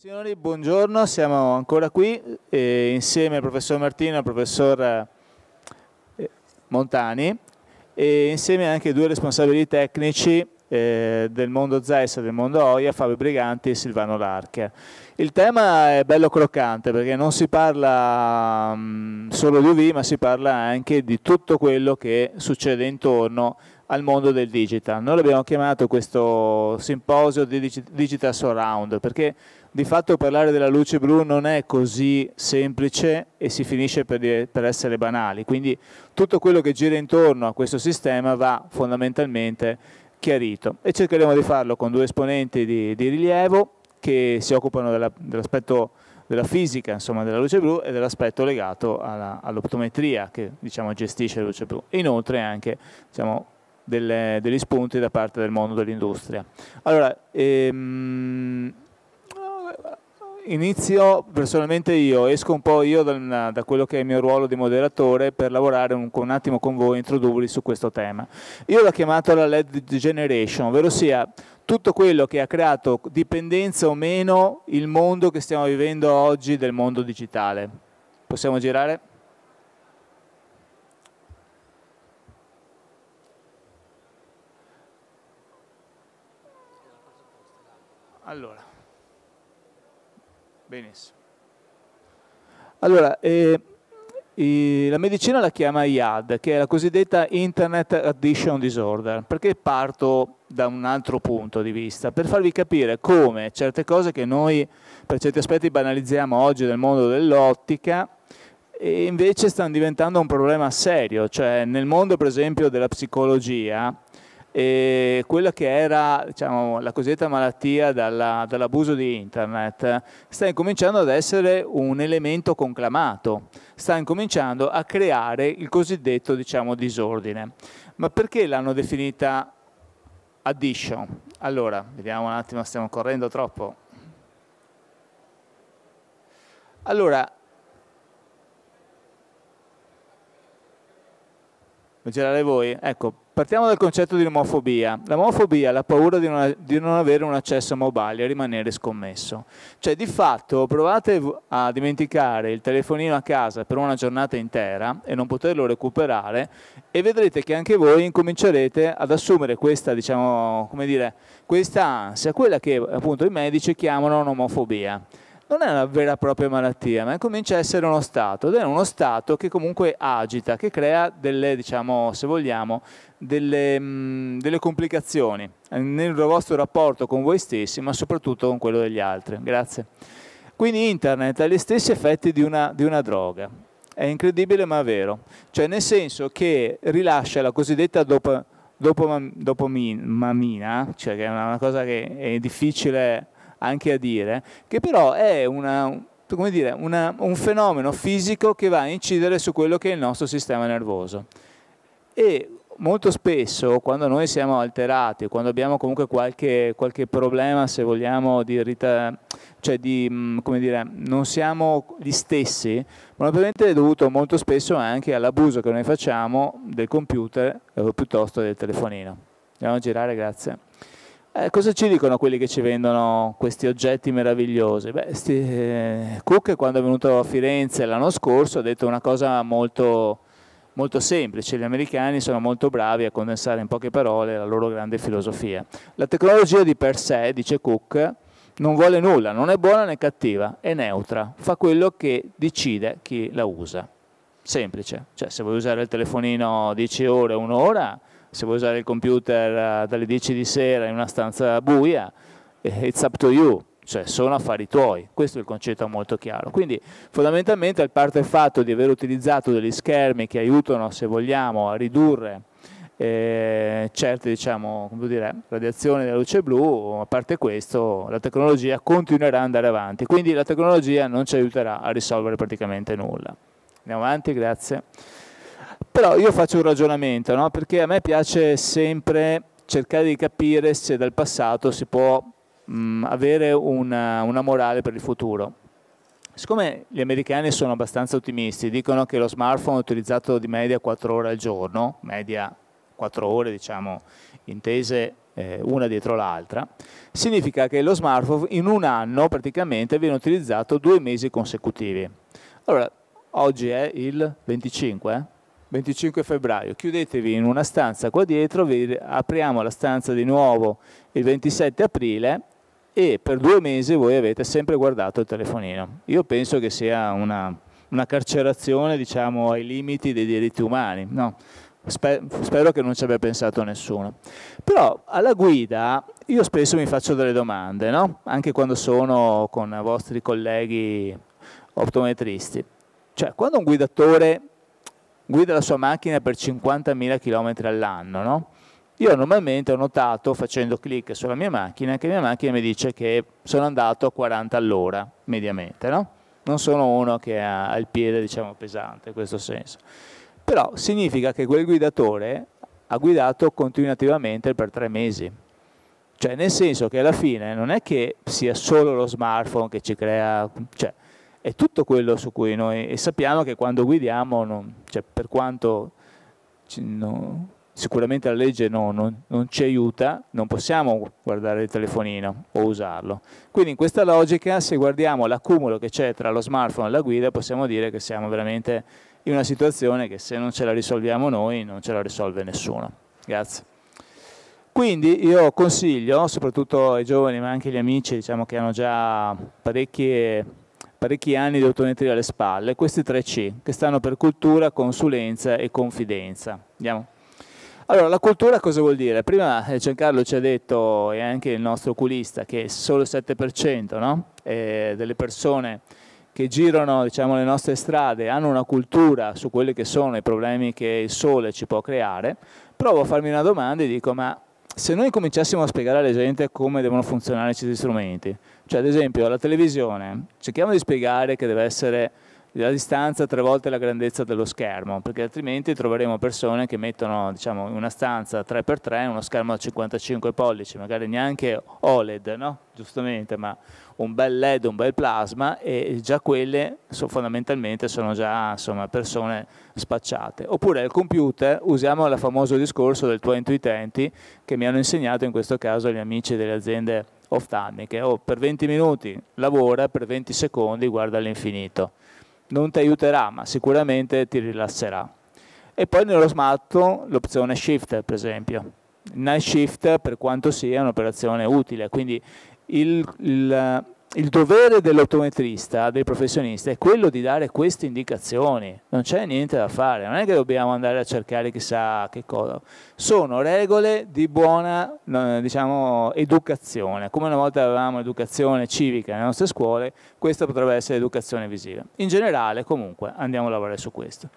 Signori, buongiorno, siamo ancora qui eh, insieme al professor Martino e al professor eh, Montani e insieme anche ai due responsabili tecnici eh, del mondo ZES e del mondo OIA, Fabio Briganti e Silvano Larchia. Il tema è bello croccante perché non si parla mh, mm, solo di UV ma si parla anche di tutto quello che succede intorno al mondo del digital. Noi abbiamo chiamato questo simposio di Digital Surround perché di fatto parlare della luce blu non è così semplice e si finisce per, dire, per essere banali, quindi tutto quello che gira intorno a questo sistema va fondamentalmente chiarito e cercheremo di farlo con due esponenti di, di rilievo che si occupano dell'aspetto della fisica, insomma, della luce blu e dell'aspetto legato all'optometria che diciamo, gestisce la luce blu. Inoltre anche diciamo, delle, degli spunti da parte del mondo dell'industria. Allora, ehm, inizio personalmente io, esco un po' io da, da quello che è il mio ruolo di moderatore per lavorare un, un attimo con voi, introdurvi su questo tema. Io l'ho chiamato la LED Generation, ovvero sia tutto quello che ha creato dipendenza o meno il mondo che stiamo vivendo oggi del mondo digitale. Possiamo girare? Allora. Benissimo. Allora, eh, eh, la medicina la chiama IAD, che è la cosiddetta Internet Addiction Disorder, perché parto da un altro punto di vista, per farvi capire come certe cose che noi per certi aspetti banalizziamo oggi nel mondo dell'ottica, invece stanno diventando un problema serio, cioè nel mondo per esempio della psicologia e quella che era diciamo, la cosiddetta malattia dalla, dall'abuso di internet sta incominciando ad essere un elemento conclamato, sta incominciando a creare il cosiddetto diciamo, disordine. Ma perché l'hanno definita addition? Allora, vediamo un attimo, stiamo correndo troppo. Allora, lo girare voi? Ecco, Partiamo dal concetto di omofobia. L'omofobia è la paura di non, di non, avere un accesso mobile e rimanere scommesso. Cioè, di fatto, provate a dimenticare il telefonino a casa per una giornata intera e non poterlo recuperare e vedrete che anche voi incomincerete ad assumere questa, diciamo, come dire, questa ansia, quella che appunto i medici chiamano omofobia non è una vera e propria malattia, ma comincia a essere uno stato, ed è uno stato che comunque agita, che crea delle, diciamo, se vogliamo, delle, mh, delle complicazioni nel vostro rapporto con voi stessi, ma soprattutto con quello degli altri. Grazie. Quindi internet ha gli stessi effetti di una, di una droga. È incredibile ma è vero. Cioè nel senso che rilascia la cosiddetta dop dopamina, cioè che è una cosa che è difficile anche a dire, che però è una, dire, una, un fenomeno fisico che va a incidere su quello che è il nostro sistema nervoso. E molto spesso quando noi siamo alterati, quando abbiamo comunque qualche, qualche problema, se vogliamo, di irrita, cioè di, mm, come dire, non siamo gli stessi, probabilmente è dovuto molto spesso anche all'abuso che noi facciamo del computer o eh, piuttosto del telefonino. Andiamo a girare, grazie. Eh, cosa ci dicono quelli che ci vendono questi oggetti meravigliosi? Beh, sti, eh, Cook quando è venuto a Firenze l'anno scorso ha detto una cosa molto, molto semplice, gli americani sono molto bravi a condensare in poche parole la loro grande filosofia. La tecnologia di per sé, dice Cook, non vuole nulla, non è buona né cattiva, è neutra, fa quello che decide chi la usa. Semplice, cioè se vuoi usare il telefonino 10 ore, un'ora, se vuoi usare il computer eh, dalle 10 di sera in una stanza buia, eh, it's up to you, cioè sono affari tuoi, questo è il concetto molto chiaro. Quindi fondamentalmente a parte il fatto di aver utilizzato degli schermi che aiutano, se vogliamo, a ridurre eh, certe diciamo, dire, radiazioni della luce blu, a parte questo la tecnologia continuerà ad andare avanti, quindi la tecnologia non ci aiuterà a risolvere praticamente nulla. Andiamo avanti, grazie. Però io faccio un ragionamento, no? perché a me piace sempre cercare di capire se dal passato si può mh, mm, avere una, una morale per il futuro. Siccome gli americani sono abbastanza ottimisti, dicono che lo smartphone è utilizzato di media 4 ore al giorno, media 4 ore diciamo intese eh, una dietro l'altra, significa che lo smartphone in un anno praticamente viene utilizzato due mesi consecutivi. Allora, oggi è il 25, eh? 25 febbraio, chiudetevi in una stanza qua dietro, vi apriamo la stanza di nuovo il 27 aprile e per due mesi voi avete sempre guardato il telefonino. Io penso che sia una, una carcerazione diciamo, ai limiti dei diritti umani, no? Sper spero che non ci abbia pensato nessuno. Però alla guida io spesso mi faccio delle domande, no? anche quando sono con i vostri colleghi optometristi. Cioè, quando un guidatore guida la sua macchina per 50.000 km all'anno, no? Io normalmente ho notato, facendo clic sulla mia macchina, che la mia macchina mi dice che sono andato a 40 all'ora, mediamente, no? Non sono uno che ha il piede, diciamo, pesante, in questo senso. Però significa che quel guidatore ha guidato continuativamente per tre mesi. Cioè, nel senso che alla fine non è che sia solo lo smartphone che ci crea... Cioè, è tutto quello su cui noi e sappiamo che quando guidiamo, non, cioè per quanto no, sicuramente la legge no, non, non, ci aiuta, non possiamo guardare il telefonino o usarlo. Quindi in questa logica se guardiamo l'accumulo che c'è tra lo smartphone e la guida possiamo dire che siamo veramente in una situazione che se non ce la risolviamo noi non ce la risolve nessuno. Grazie. Quindi io consiglio, soprattutto ai giovani ma anche agli amici diciamo, che hanno già parecchie parecchi anni di autometria alle spalle, questi tre C, che stanno per cultura, consulenza e confidenza. Andiamo. Allora, la cultura cosa vuol dire? Prima eh, Giancarlo ci ha detto, e anche il nostro oculista, che solo il 7% no? eh, delle persone che girano diciamo, le nostre strade hanno una cultura su quelli che sono i problemi che il sole ci può creare. Provo a farmi una domanda e dico, ma se noi cominciassimo a spiegare alla gente come devono funzionare questi strumenti, cioè, ad esempio, alla televisione cerchiamo di spiegare che deve essere la distanza tre volte la grandezza dello schermo, perché altrimenti troveremo persone che mettono diciamo, una stanza 3x3, uno schermo da 55 pollici, magari neanche OLED, no? giustamente, ma un bel LED, un bel plasma, e già quelle so, fondamentalmente sono già insomma, persone spacciate. Oppure al computer usiamo il famoso discorso del 20 utenti che mi hanno insegnato in questo caso gli amici delle aziende oftalmiche, o oh, per 20 minuti lavora, per 20 secondi guarda all'infinito. Non ti aiuterà, ma sicuramente ti rilasserà. E poi nello smartphone l'opzione shift, per esempio. Il night shift, per quanto sia, è un'operazione utile, quindi il, il il dovere dell'optometrista, del professionista, è quello di dare queste indicazioni, non c'è niente da fare, non è che dobbiamo andare a cercare chissà che cosa, sono regole di buona diciamo, educazione, come una volta avevamo educazione civica nelle nostre scuole, questa potrebbe essere educazione visiva. In generale comunque andiamo a lavorare su questo.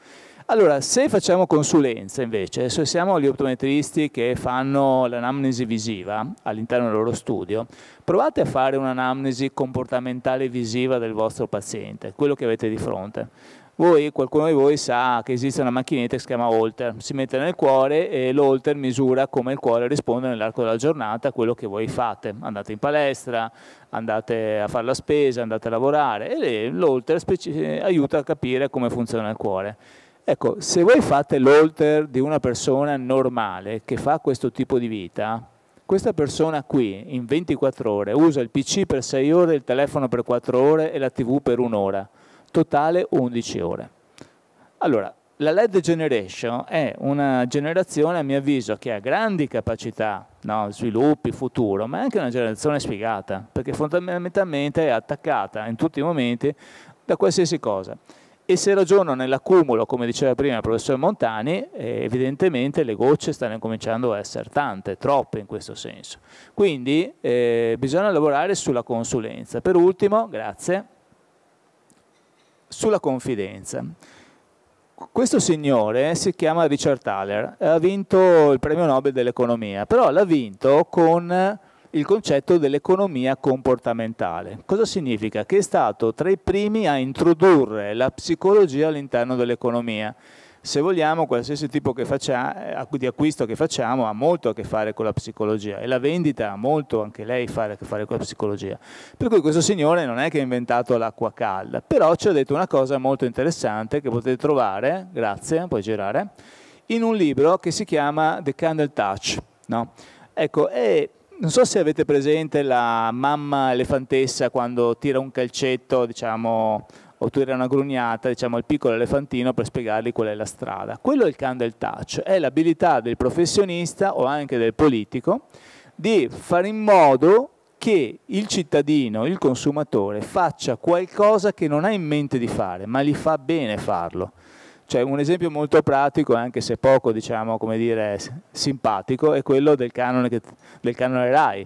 Allora, se facciamo consulenza invece, se siamo gli optometristi che fanno l'anamnesi visiva all'interno del loro studio, provate a fare un'anamnesi comportamentale visiva del vostro paziente, quello che avete di fronte. Voi, qualcuno di voi sa che esiste una macchinetta che si chiama Holter, si mette nel cuore e l'Holter misura come il cuore risponde nell'arco della giornata a quello che voi fate. Andate in palestra, andate a fare la spesa, andate a lavorare e l'Holter aiuta a capire come funziona il cuore. Ecco, se voi fate l'alter di una persona normale che fa questo tipo di vita, questa persona qui in 24 ore usa il PC per 6 ore, il telefono per 4 ore e la TV per un'ora, totale 11 ore. Allora, la LED Generation è una generazione, a mio avviso, che ha grandi capacità, no? sviluppi, futuro, ma è anche una generazione sfigata, perché fondamentalmente è attaccata in tutti i momenti da qualsiasi cosa e se ragiono nell'accumulo, come diceva prima il professor Montani, eh, evidentemente le gocce stanno cominciando a essere tante, troppe in questo senso. Quindi eh, bisogna lavorare sulla consulenza. Per ultimo, grazie, sulla confidenza. Questo signore si chiama Richard Thaler, ha vinto il premio Nobel dell'economia, però l'ha vinto con il concetto dell'economia comportamentale. Cosa significa? Che è stato tra i primi a introdurre la psicologia all'interno dell'economia. Se vogliamo, qualsiasi tipo faccia, eh, di acquisto che facciamo ha molto a che fare con la psicologia e la vendita ha molto anche lei a che fare con la psicologia. Per cui questo signore non è che ha inventato l'acqua calda, però ci ha detto una cosa molto interessante che potete trovare, grazie, puoi girare, in un libro che si chiama The Candle Touch. No? Ecco, e non so se avete presente la mamma elefantessa quando tira un calcetto, diciamo, o tira una grugnata, diciamo, al piccolo elefantino per spiegargli qual è la strada. Quello è il candle touch, è l'abilità del professionista o anche del politico di fare in modo che il cittadino, il consumatore, faccia qualcosa che non ha in mente di fare, ma gli fa bene farlo. Cioè, un esempio molto pratico, anche se poco diciamo, dire, simpatico, è quello del canone, che, del canone RAI.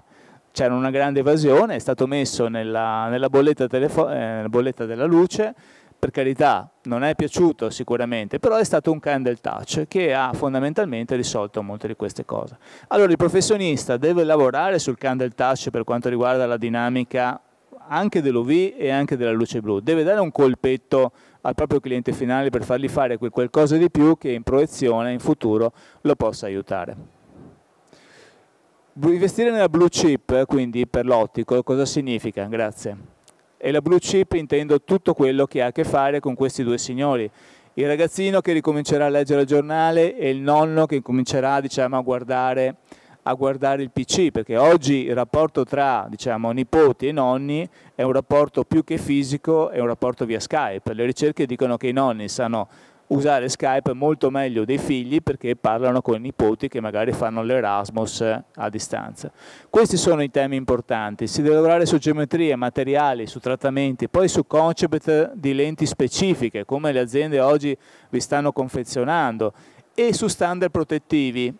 C'era una grande evasione, è stato messo nella, nella bolletta, telefo- eh, bolletta della luce, per carità non è piaciuto sicuramente, però è stato un candle touch che ha fondamentalmente risolto molte di queste cose. Allora il professionista deve lavorare sul candle touch per quanto riguarda la dinamica anche dell'UV e anche della luce blu, deve dare un colpetto al proprio cliente finale per fargli fare quel qualcosa di più che in proiezione in futuro lo possa aiutare. Investire nella blue chip, quindi per l'ottico, cosa significa? Grazie. E la blue chip intendo tutto quello che ha a che fare con questi due signori, il ragazzino che ricomincerà a leggere il giornale e il nonno che comincerà diciamo, a guardare a guardare il PC, perché oggi il rapporto tra diciamo, nipoti e nonni è un rapporto più che fisico, è un rapporto via Skype. Le ricerche dicono che i nonni sanno usare Skype molto meglio dei figli perché parlano con i nipoti che magari fanno l'Erasmus a distanza. Questi sono i temi importanti, si deve lavorare su geometrie, materiali, su trattamenti, poi su concept di lenti specifiche come le aziende oggi vi stanno confezionando e su standard protettivi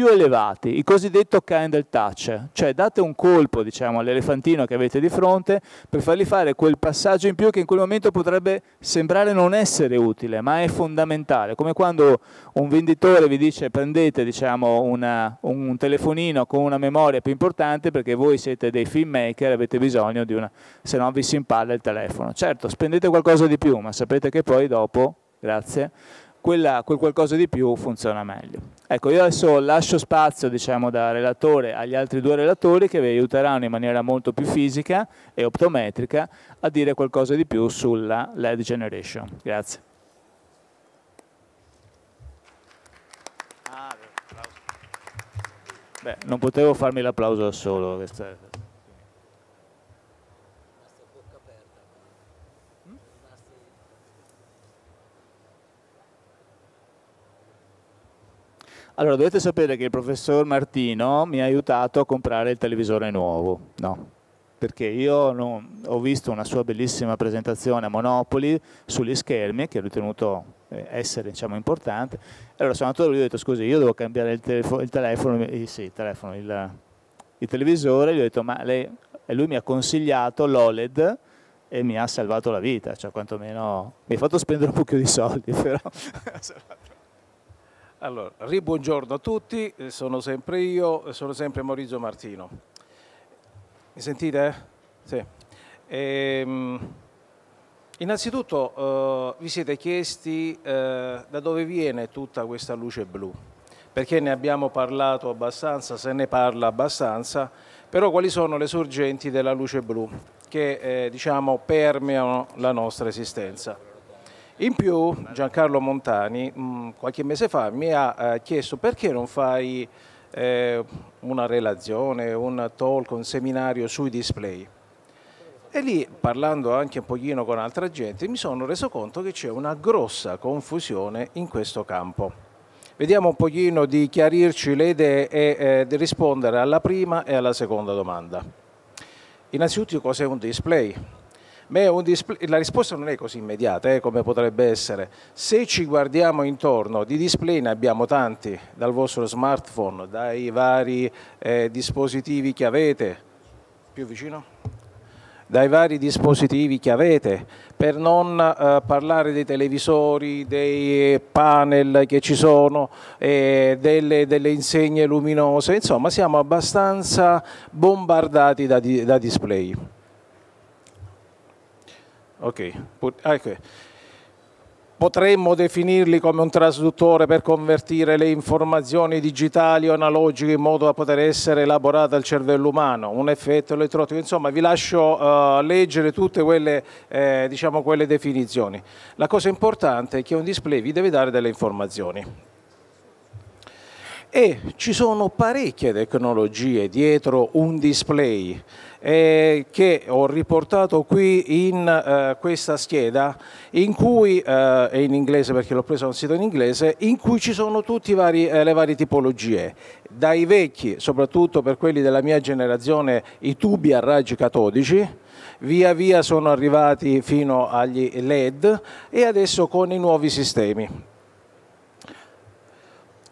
più elevati, il cosiddetto candle touch, cioè date un colpo diciamo, all'elefantino che avete di fronte per fargli fare quel passaggio in più che in quel momento potrebbe sembrare non essere utile, ma è fondamentale, come quando un venditore vi dice prendete diciamo, una, un telefonino con una memoria più importante perché voi siete dei filmmaker, e avete bisogno di una, se no vi si impalla il telefono. Certo, spendete qualcosa di più, ma sapete che poi dopo, grazie, quella, quel qualcosa di più funziona meglio. Ecco, io adesso lascio spazio, diciamo, da relatore agli altri due relatori che vi aiuteranno in maniera molto più fisica e optometrica a dire qualcosa di più sulla LED generation. Grazie. Ah, Beh, non potevo farmi l'applauso da solo. Allora, dovete sapere che il professor Martino mi ha aiutato a comprare il televisore nuovo, no? Perché io non, ho visto una sua bellissima presentazione a Monopoli sugli schermi, che ho ritenuto eh, essere diciamo, importante. Allora sono andato da lui e ho detto, scusi, io devo cambiare il, telefo il telefono, il, eh, sì, il, telefono il, televisore. Gli ho detto, ma lei... E lui mi ha consigliato l'OLED, e mi ha salvato la vita, cioè quantomeno mi ha fatto spendere un pochino di soldi, però allora, ribuongiorno a tutti, eh, sono sempre io, eh, sono sempre Maurizio Martino. Mi sentite? Sì. Ehm, innanzitutto eh, vi siete chiesti eh, da dove viene tutta questa luce blu, perché ne abbiamo parlato abbastanza, se ne parla abbastanza, però quali sono le sorgenti della luce blu che eh, diciamo permeano la nostra esistenza. In più Giancarlo Montani mm, qualche mese fa mi ha eh, chiesto perché non fai eh, una relazione, un talk, un seminario sui display. E lì, parlando anche un pochino con altra gente, mi sono reso conto che c'è una grossa confusione in questo campo. Vediamo un pochino di chiarirci le idee e eh, di rispondere alla prima e alla seconda domanda. Innanzitutto cos'è un display? la risposta non è così immediata eh, come potrebbe essere. Se ci guardiamo intorno, di display ne abbiamo tanti, dal vostro smartphone, dai vari eh, dispositivi che avete, più vicino? dai vari dispositivi che avete, per non eh, parlare dei televisori, dei panel che ci sono, eh, delle, delle, insegne luminose, insomma siamo abbastanza bombardati da, di, da display. Okay. Ah, okay. Potremmo definirli come un trasduttore per convertire le informazioni digitali o analogiche in modo da poter essere elaborate al cervello umano, un effetto elettrotico. Insomma, vi lascio uh, leggere tutte quelle, eh, diciamo, quelle definizioni. La cosa importante è che un display vi deve dare delle informazioni e ci sono parecchie tecnologie dietro un display eh, che ho riportato qui in eh, questa scheda in cui, eh, è in inglese perché l'ho preso da un sito in inglese, in cui ci sono tutte eh, le varie tipologie, dai vecchi, soprattutto per quelli della mia generazione, i tubi a raggi catodici, via via sono arrivati fino agli LED e adesso con i nuovi sistemi.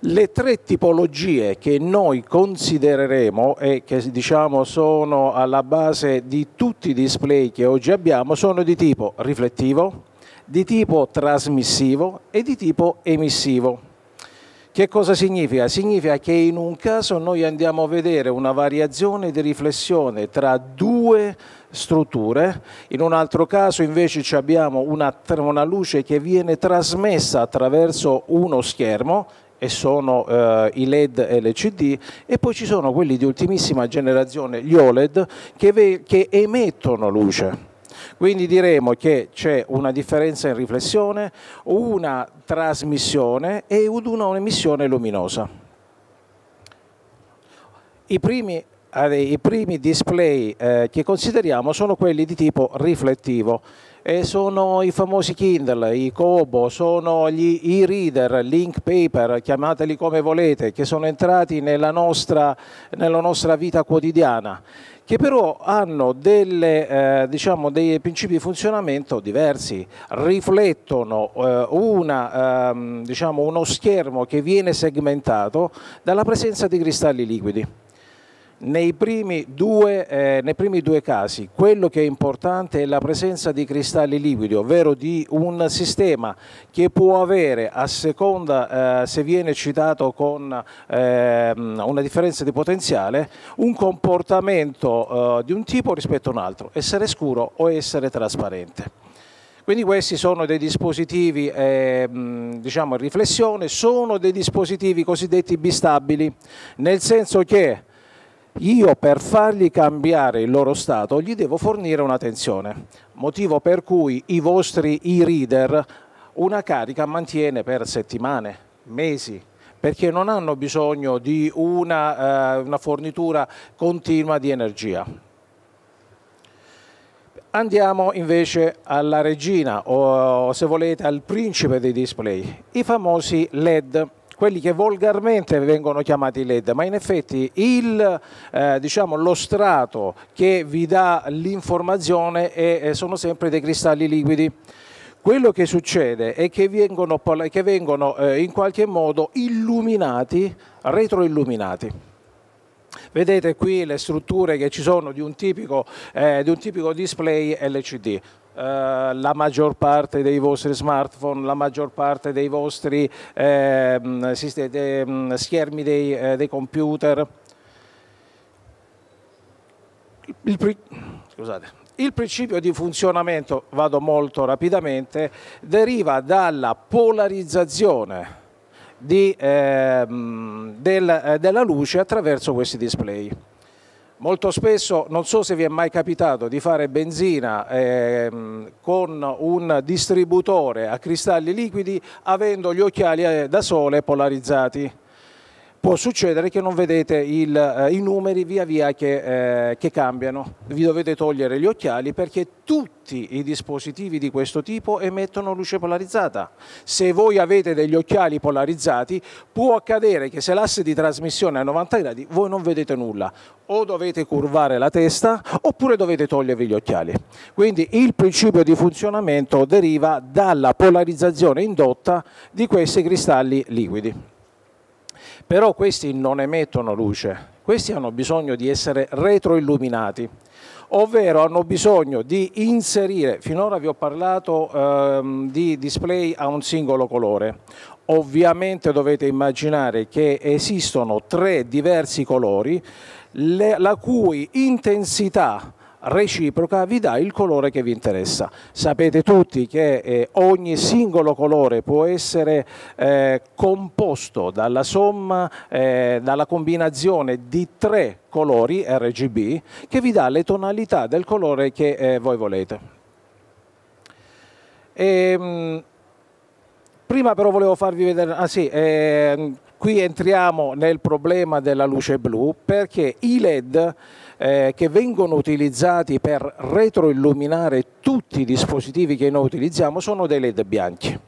Le tre tipologie che noi considereremo e che diciamo sono alla base di tutti i display che oggi abbiamo sono di tipo riflettivo, di tipo trasmissivo e di tipo emissivo. Che cosa significa? Significa che in un caso noi andiamo a vedere una variazione di riflessione tra due strutture, in un altro caso invece abbiamo una, una luce che viene trasmessa attraverso uno schermo e sono eh, i LED LCD e poi ci sono quelli di ultimissima generazione, gli OLED, che, che emettono luce. Quindi diremo che c'è una differenza in riflessione, una trasmissione e una emissione luminosa. I primi i primi display eh, che consideriamo sono quelli di tipo riflettivo e sono i famosi Kindle, i Kobo, sono gli e-reader, link paper, chiamateli come volete, che sono entrati nella nostra, nella nostra vita quotidiana, che però hanno delle, eh, diciamo, dei principi di funzionamento diversi, riflettono eh, una, ehm, diciamo, uno schermo che viene segmentato dalla presenza di cristalli liquidi. Nei primi, due, eh, nei primi, due, casi quello che è importante è la presenza di cristalli liquidi, ovvero di un sistema che può avere a seconda eh, se viene citato con eh, una differenza di potenziale un comportamento eh, di un tipo rispetto a un altro, essere scuro o essere trasparente. Quindi questi sono dei dispositivi eh, diciamo, in riflessione, sono dei dispositivi cosiddetti bistabili, nel senso che io per fargli cambiare il loro stato gli devo fornire un'attenzione, motivo per cui i vostri e-reader una carica mantiene per settimane, mesi, perché non hanno bisogno di una, eh, una fornitura continua di energia. Andiamo invece alla regina o se volete al principe dei display, i famosi LED quelli che volgarmente vengono chiamati LED, ma in effetti il, eh, diciamo, lo strato che vi dà l'informazione è, sono sempre dei cristalli liquidi. Quello che succede è che vengono, che vengono eh, in qualche modo illuminati, retroilluminati. Vedete qui le strutture che ci sono di un tipico, eh, di un tipico display LCD. Eh, la maggior parte dei vostri smartphone, la maggior parte dei vostri ehm, mm, schermi dei, eh, dei computer. Il, scusate, il principio di funzionamento, vado molto rapidamente, deriva dalla polarizzazione di, ehm, eh, del, della luce attraverso questi display. Molto spesso, non so se vi è mai capitato di fare benzina ehm, con un distributore a cristalli liquidi avendo gli occhiali eh, da sole polarizzati può succedere che non vedete il, eh, i numeri via via che, eh, che cambiano. Vi dovete togliere gli occhiali perché tutti i dispositivi di questo tipo emettono luce polarizzata. Se voi avete degli occhiali polarizzati può accadere che se l'asse di trasmissione è a 90 gradi voi non vedete nulla. O dovete curvare la testa oppure dovete togliervi gli occhiali. Quindi il principio di funzionamento deriva dalla polarizzazione indotta di questi cristalli liquidi. Però questi non emettono luce, questi hanno bisogno di essere retroilluminati, ovvero hanno bisogno di inserire, finora vi ho parlato ehm, di display a un singolo colore, ovviamente dovete immaginare che esistono tre diversi colori, le, la cui intensità reciproca vi dà il colore che vi interessa. Sapete tutti che eh, ogni singolo colore può essere eh, composto dalla somma, eh, dalla combinazione di tre colori RGB che vi dà le tonalità del colore che eh, voi volete. E, ehm, prima però volevo farvi vedere, ah sì, ehm, qui entriamo nel problema della luce blu perché i LED eh, che vengono utilizzati per retroilluminare tutti i dispositivi che noi utilizziamo sono dei led bianchi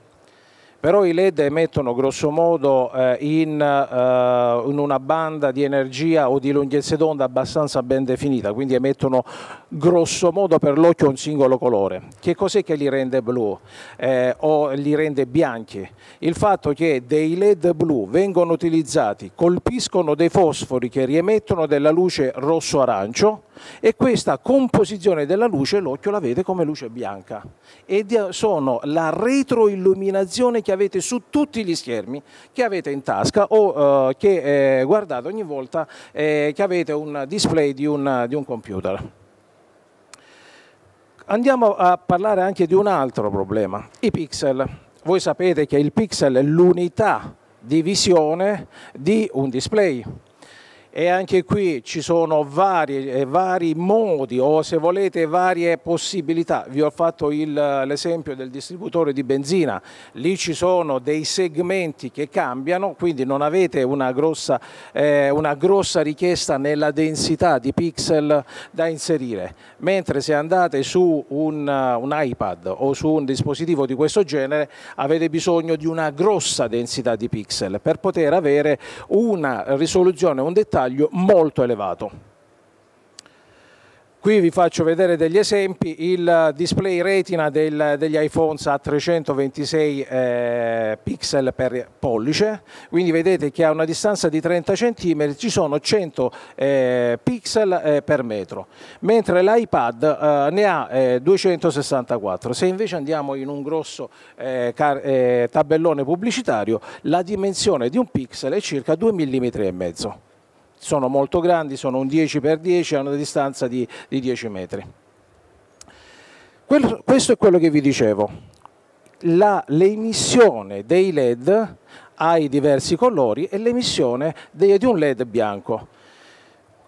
però i LED emettono grossomodo eh, in, eh, in, una banda di energia o di lunghezza d'onda abbastanza ben definita, quindi emettono grossomodo per l'occhio un singolo colore. Che cos'è che li rende blu eh, o li rende bianchi? Il fatto che dei LED blu vengono utilizzati, colpiscono dei fosfori che riemettono della luce rosso-arancio, e questa composizione della luce l'occhio la vede come luce bianca e sono la retroilluminazione che avete su tutti gli schermi che avete in tasca o eh, che eh, guardate ogni volta eh, che avete un display di un, di un computer. Andiamo a parlare anche di un altro problema, i pixel. Voi sapete che il pixel è l'unità di visione di un display e anche qui ci sono vari, eh, vari modi o se volete varie possibilità. Vi ho fatto l'esempio del distributore di benzina, lì ci sono dei segmenti che cambiano, quindi non avete una grossa, eh, una grossa richiesta nella densità di pixel da inserire, mentre se andate su un, un iPad o su un dispositivo di questo genere avete bisogno di una grossa densità di pixel per poter avere una risoluzione, un dettaglio taglio molto elevato. Qui vi faccio vedere degli esempi, il display retina del, degli iPhones a 326 eh, pixel per pollice, quindi vedete che a una distanza di 30 cm ci sono 100 eh, pixel eh, per metro, mentre l'iPad eh, ne ha 264. Eh, Se invece andiamo in un grosso eh, tabellone pubblicitario, la dimensione di un pixel è circa 2 mm e mezzo sono molto grandi, sono un 10x10 a una distanza di, di 10 metri. Quello, questo è quello che vi dicevo. l'emissione dei LED ai diversi colori e l'emissione di un LED bianco.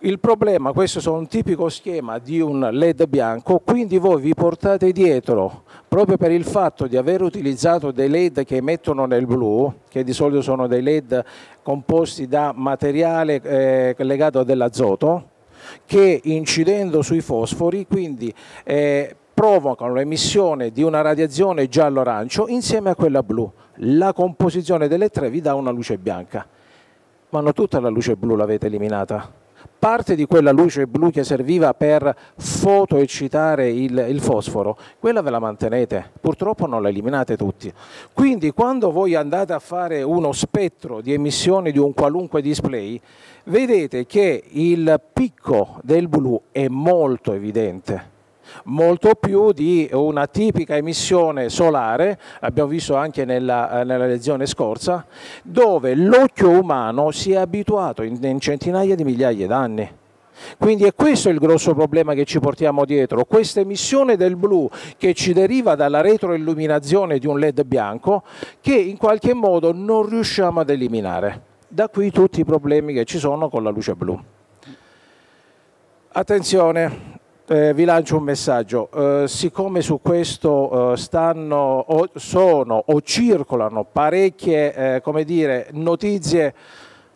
Il problema, questo è un tipico schema di un LED bianco, quindi voi vi portate dietro, proprio per il fatto di aver utilizzato dei LED che emettono nel blu, che di solito sono dei LED composti da materiale eh, legato ad azoto, che incidendo sui fosfori, quindi eh, provocano l'emissione di una radiazione giallo-arancio insieme a quella blu. La composizione delle tre vi dà una luce bianca, ma non tutta la luce blu l'avete eliminata parte di quella luce blu che serviva per fotoeccitare il, il fosforo, quella ve la mantenete, purtroppo non la eliminate tutti. Quindi quando voi andate a fare uno spettro di emissione di un qualunque display, vedete che il picco del blu è molto evidente molto più di una tipica emissione solare, abbiamo visto anche nella, eh, nella lezione scorsa, dove l'occhio umano si è abituato in, in centinaia di migliaia d'anni. Quindi è questo il grosso problema che ci portiamo dietro, questa emissione del blu che ci deriva dalla retroilluminazione di un LED bianco che in qualche modo non riusciamo ad eliminare. Da qui tutti i problemi che ci sono con la luce blu. Attenzione, eh, vi lancio un messaggio. Eh, siccome su questo eh, stanno, o, sono o circolano parecchie eh, dire, notizie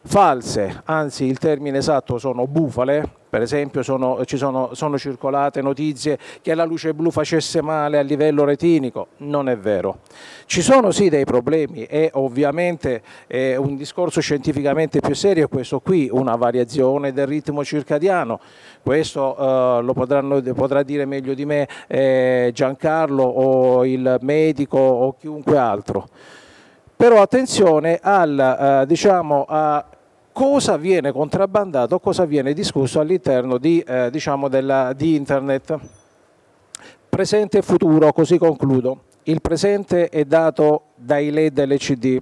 false, anzi il termine esatto sono bufale, per esempio sono, sono, sono circolate notizie che la luce blu facesse male a livello retinico, non è vero. Ci sono sì dei problemi e ovviamente eh, un discorso scientificamente più serio è questo qui, una variazione del ritmo circadiano. Questo eh, lo potranno, potrà dire meglio di me eh, Giancarlo o il medico o chiunque altro però attenzione al, eh, diciamo, a cosa viene contrabbandato, cosa viene discusso all'interno di, eh, diciamo di Internet. Presente e futuro, così concludo. Il presente è dato dai LED LCD,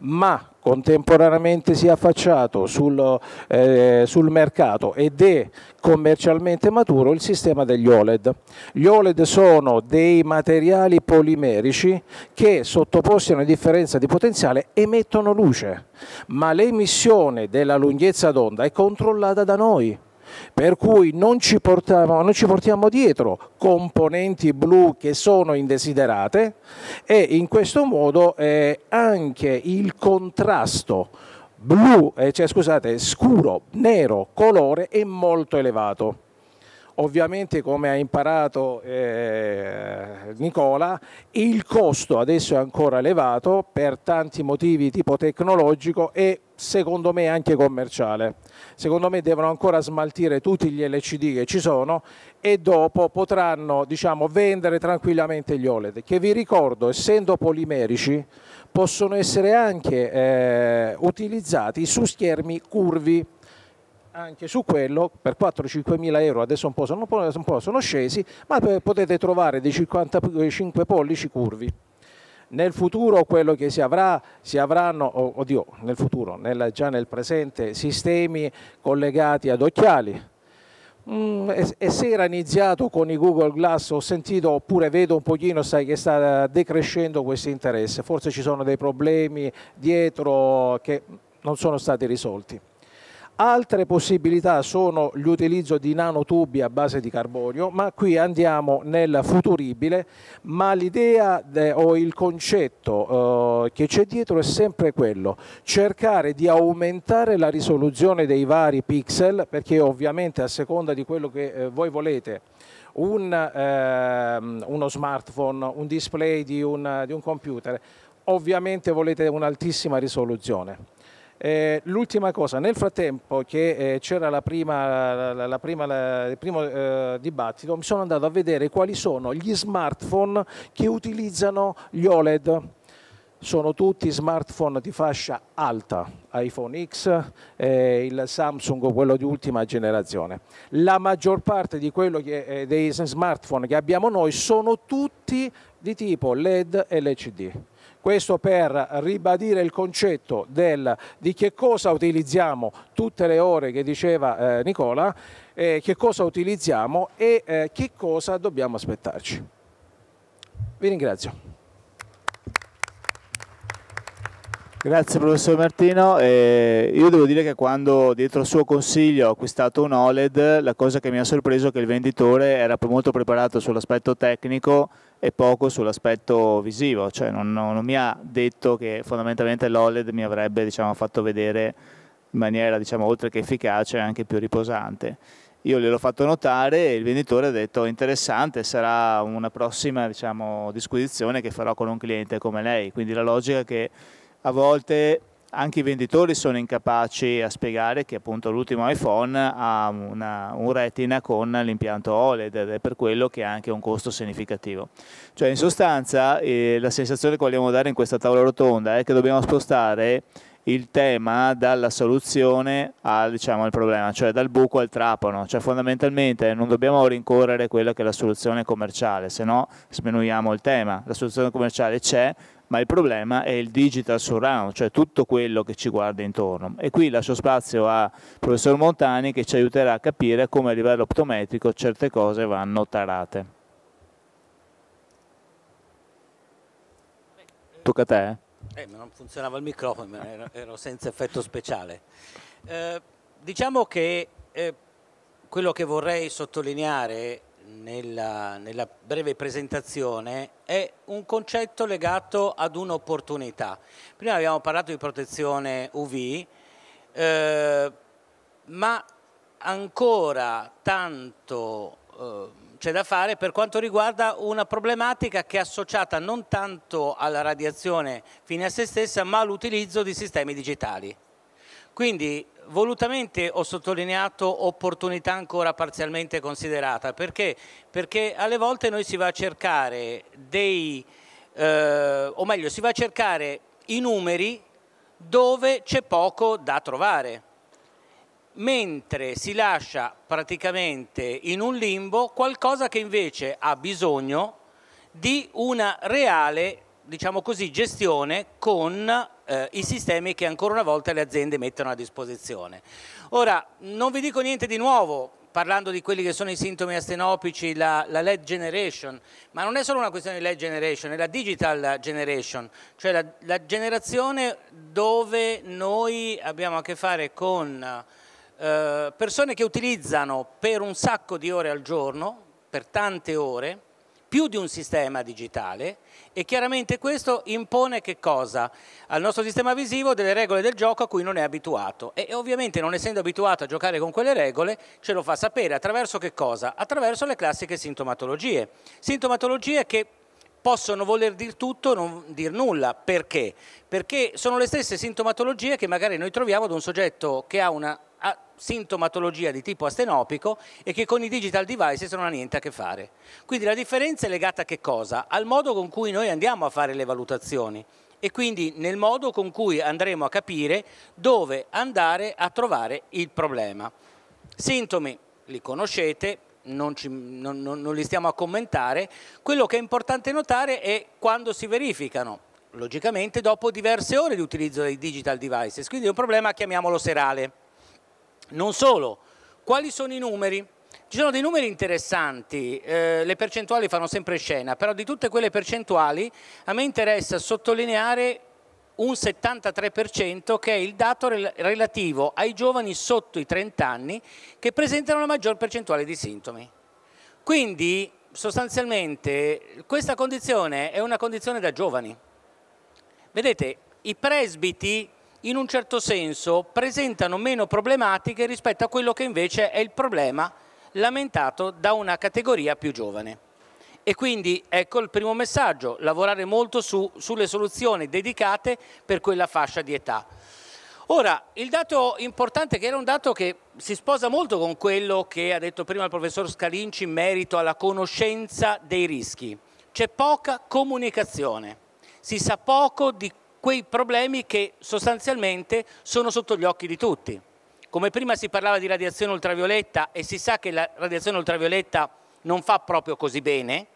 ma contemporaneamente si è affacciato sul, eh, sul, mercato ed è commercialmente maturo il sistema degli OLED. Gli OLED sono dei materiali polimerici che sottoposti a una differenza di potenziale emettono luce, ma l'emissione della lunghezza d'onda è controllata da noi per cui non ci, portiamo, non ci, portiamo, dietro componenti blu che sono indesiderate e in questo modo eh, anche il contrasto blu, eh, cioè, scusate, scuro, nero, colore è molto elevato. Ovviamente come ha imparato eh, Nicola il costo adesso è ancora elevato per tanti motivi tipo tecnologico e secondo me anche commerciale. Secondo me devono ancora smaltire tutti gli LCD che ci sono e dopo potranno diciamo, vendere tranquillamente gli OLED che vi ricordo essendo polimerici possono essere anche eh, utilizzati su schermi curvi anche su quello per 4-5 mila euro, adesso un po, sono, un po' sono scesi, ma potete trovare dei 55 pollici curvi. Nel futuro quello che si avrà, si avranno, oddio, nel futuro, nel, già nel presente, sistemi collegati ad occhiali, Mm, e, e se era iniziato con i Google Glass ho sentito oppure vedo un pochino sai, che sta decrescendo questo interesse, forse ci sono dei problemi dietro che non sono stati risolti. Altre possibilità sono l'utilizzo di nanotubi a base di carbonio, ma qui andiamo nel futuribile, ma l'idea o il concetto eh, che c'è dietro è sempre quello, cercare di aumentare la risoluzione dei vari pixel, perché ovviamente a seconda di quello che eh, voi volete, un, eh, uno smartphone, un display di un, di un computer, ovviamente volete un'altissima risoluzione eh, l'ultima cosa, nel frattempo che eh, c'era la prima, la, la prima, la, il primo eh, dibattito, mi sono andato a vedere quali sono gli smartphone che utilizzano gli OLED. Sono tutti smartphone di fascia alta, iPhone X, eh, il Samsung, quello di ultima generazione. La maggior parte che, eh, dei smartphone che abbiamo noi sono tutti di tipo LED e LCD questo per ribadire il concetto del, di che cosa utilizziamo tutte le ore che diceva eh, Nicola, eh, che cosa utilizziamo e eh, che cosa dobbiamo aspettarci. Vi ringrazio. Grazie professor Martino, eh, io devo dire che quando dietro al suo consiglio ho acquistato un OLED la cosa che mi ha sorpreso è che il venditore era molto preparato sull'aspetto tecnico e poco sull'aspetto visivo, cioè non, non, non, mi ha detto che fondamentalmente l'OLED mi avrebbe diciamo, fatto vedere in maniera diciamo, oltre che efficace anche più riposante. Io gliel'ho fatto notare e il venditore ha detto interessante, sarà una prossima diciamo, disquisizione che farò con un cliente come lei, quindi la logica è che a volte anche i venditori sono incapaci a spiegare che appunto l'ultimo iPhone ha una, un retina con l'impianto OLED ed è per quello che ha anche un costo significativo. Cioè in sostanza eh, la sensazione che vogliamo dare in questa tavola rotonda è che dobbiamo spostare il tema dalla soluzione al, diciamo, al, problema, cioè dal buco al trapano, cioè fondamentalmente non dobbiamo rincorrere quella che è la soluzione commerciale, se no sminuiamo il tema, la soluzione commerciale c'è, ma il problema è il digital surround, cioè tutto quello che ci guarda intorno. E qui lascio spazio al professor Montani che ci aiuterà a capire come a livello optometrico certe cose vanno tarate. Tocca a te. Eh, eh non funzionava il microfono, ero, ero senza effetto speciale. Eh, diciamo che eh, quello che vorrei sottolineare nella, nella breve presentazione è un concetto legato ad un'opportunità. Prima abbiamo parlato di protezione UV, eh, ma ancora tanto eh, c'è da fare per quanto riguarda una problematica che è associata non tanto alla radiazione fine a se stessa, ma all'utilizzo di sistemi digitali. Quindi volutamente ho sottolineato opportunità ancora parzialmente considerata, perché? Perché alle volte noi si va a cercare dei, eh, o meglio, si va a cercare i numeri dove c'è poco da trovare, mentre si lascia praticamente in un limbo qualcosa che invece ha bisogno di una reale, diciamo così, gestione con eh, i sistemi che ancora una volta le aziende mettono a disposizione. Ora, non vi dico niente di nuovo, parlando di quelli che sono i sintomi astenopici, la, la, lead generation, ma non è solo una questione di lead generation, è la digital generation, cioè la, la generazione dove noi abbiamo a che fare con eh, persone che utilizzano per un sacco di ore al giorno, per tante ore, più di un sistema digitale e chiaramente questo impone che cosa? Al nostro sistema visivo delle regole del gioco a cui non è abituato e ovviamente non essendo abituato a giocare con quelle regole ce lo fa sapere attraverso che cosa? Attraverso le classiche sintomatologie, sintomatologie che possono voler dire tutto o non dir nulla. Perché? Perché sono le stesse sintomatologie che magari noi troviamo ad un soggetto che ha una sintomatologia di tipo astenopico e che con i digital devices non ha niente a che fare. Quindi la differenza è legata a che cosa? Al modo con cui noi andiamo a fare le valutazioni e quindi nel modo con cui andremo a capire dove andare a trovare il problema. Sintomi li conoscete, non, ci, non, non li stiamo a commentare, quello che è importante notare è quando si verificano logicamente dopo diverse ore di utilizzo dei digital devices, quindi è un problema chiamiamolo serale. Non solo, quali sono i numeri? Ci sono dei numeri interessanti, eh, le percentuali fanno sempre scena, però di tutte quelle percentuali a me interessa sottolineare un 73% che è il dato rel relativo ai giovani sotto i 30 anni che presentano la maggior percentuale di sintomi. Quindi sostanzialmente questa condizione è una condizione da giovani. Vedete, i presbiti in un certo senso presentano meno problematiche rispetto a quello che invece è il problema lamentato da una categoria più giovane. E quindi ecco il primo messaggio, lavorare molto su, sulle soluzioni dedicate per quella fascia di età. Ora, il dato importante, che era un dato che si sposa molto con quello che ha detto prima il professor Scalinci in merito alla conoscenza dei rischi, c'è poca comunicazione, si sa poco di quei problemi che sostanzialmente sono sotto gli occhi di tutti. Come prima si parlava di radiazione ultravioletta e si sa che la radiazione ultravioletta non fa proprio così bene,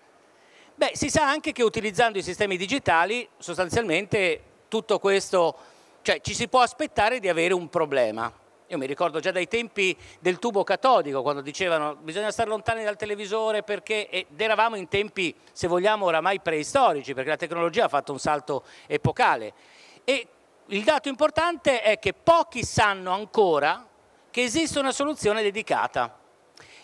beh, si sa anche che utilizzando i sistemi digitali sostanzialmente tutto questo, cioè ci si può aspettare di avere un problema. Io mi ricordo già dai tempi del tubo catodico, quando dicevano bisogna stare lontani dal televisore perché ed eravamo in tempi, se vogliamo, oramai preistorici, perché la tecnologia ha fatto un salto epocale. E il dato importante è che pochi sanno ancora che esiste una soluzione dedicata.